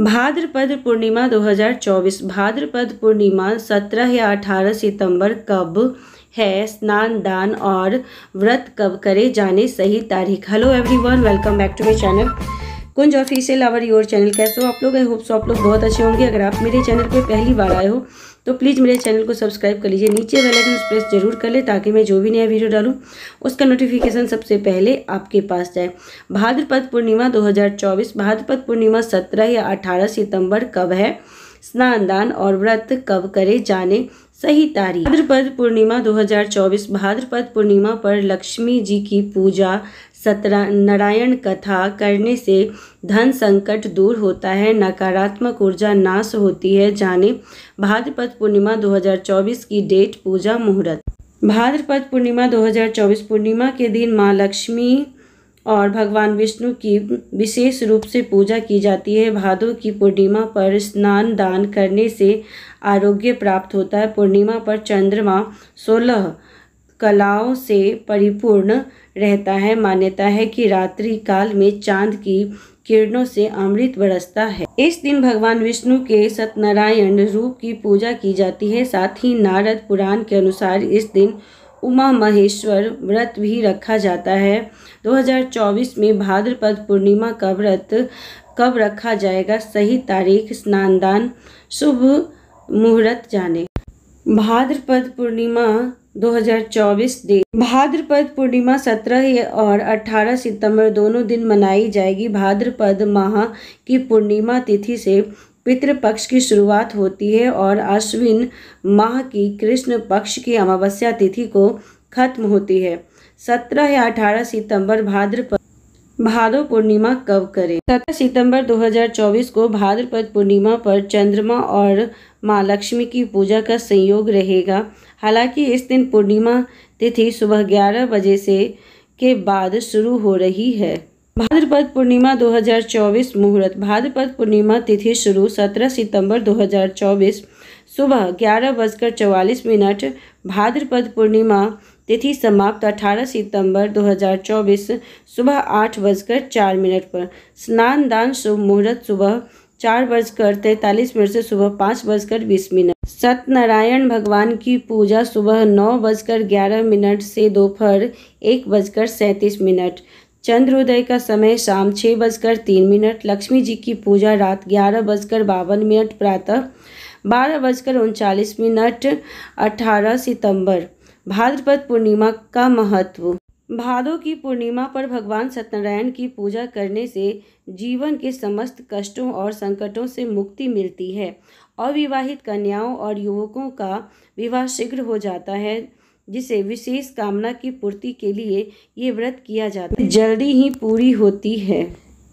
भाद्रपद पूर्णिमा 2024 भाद्रपद पूर्णिमा 17 या 18 सितंबर कब है स्नान दान और व्रत कब करे जाने सही तारीख hello everyone welcome back to my channel Kunj official our your channel कैसे हो आप लोग आई होप सो आप लोग बहुत अच्छे होंगे अगर आप मेरे चैनल पे पहली बार आए हो तो प्लीज़ मेरे चैनल को सब्सक्राइब कर लीजिए नीचे बेल आइकन प्रेस जरूर कर ले ताकि मैं जो भी नया वीडियो डालूँ उसका नोटिफिकेशन सबसे पहले आपके पास जाए भाद्रपद पूर्णिमा 2024 भाद्रपद पूर्णिमा सत्रह या अठारह सितम्बर कब है स्नान दान और व्रत कब करे जाने सही तारीख भाद्रपद पूर्णिमा 2024 भाद्रपद पूर्णिमा पर लक्ष्मी जी की पूजा सतरा नारायण कथा करने से धन संकट दूर होता है नकारात्मक ऊर्जा नाश होती है जाने भाद्रपद पूर्णिमा 2024 की डेट पूजा मुहूर्त भाद्रपद पूर्णिमा 2024 पूर्णिमा के दिन माँ लक्ष्मी और भगवान विष्णु की विशेष रूप से पूजा की जाती है भादो की पूर्णिमा पर स्नान दान करने से आरोग्य प्राप्त होता है पूर्णिमा पर चंद्रमा सोलह कलाओं से परिपूर्ण रहता है मान्यता है कि रात्रि काल में चांद की किरणों से अमृत बरसता है इस दिन भगवान विष्णु के सत्यनारायण रूप की पूजा की जाती है साथ ही नारद पुराण के अनुसार इस दिन उमा महेश्वर व्रत भी रखा जाता है 2024 में भाद्रपद पूर्णिमा का व्रत कब रखा जाएगा सही तारीख स्नानदान शुभ मुहूर्त जाने भाद्रपद पूर्णिमा 2024 दिन भाद्रपद पूर्णिमा 17 और 18 सितंबर दोनों दिन मनाई जाएगी भाद्रपद माह की पूर्णिमा तिथि से पितृपक्ष की शुरुआत होती है और अश्विन माह की कृष्ण पक्ष की अमावस्या तिथि को खत्म होती है 17 या 18 सितंबर भाद्रपद भाद्र पूर्णिमा कब करें सत्रह सितंबर 2024 को भाद्रपद पूर्णिमा पर चंद्रमा और माँ लक्ष्मी की पूजा का संयोग रहेगा हालांकि इस दिन पूर्णिमा तिथि सुबह 11 बजे से के बाद शुरू हो रही है भाद्रपद पूर्णिमा 2024 मुहूर्त भाद्रपद पूर्णिमा तिथि शुरू 17 सितंबर 2024 सुबह ग्यारह बजकर चौवालीस मिनट भाद्रपद पूर्णिमा तिथि समाप्त अठारह सितंबर 2024 सुबह आठ बजकर चार मिनट पर स्नान दान शुभ मुहूर्त सुबह चार बजकर तैंतालीस मिनट से सुबह पाँच बजकर बीस मिनट सत्यनारायण भगवान की पूजा सुबह नौ बजकर ग्यारह मिनट से दोपहर एक बजकर सैंतीस मिनट चंद्रोदय का समय शाम छः बजकर तीन मिनट लक्ष्मी जी की पूजा रात ग्यारह बजकर बावन मिनट प्रातः बारह बजकर उनचालीस मिनट अठारह सितंबर भाद्रपद पूर्णिमा का महत्व भादों की पूर्णिमा पर भगवान सत्यनारायण की पूजा करने से जीवन के समस्त कष्टों और संकटों से मुक्ति मिलती है अविवाहित कन्याओं और युवकों का विवाह शीघ्र हो जाता है जिसे विशेष कामना की पूर्ति के लिए ये व्रत किया जाता है जल्दी ही पूरी होती है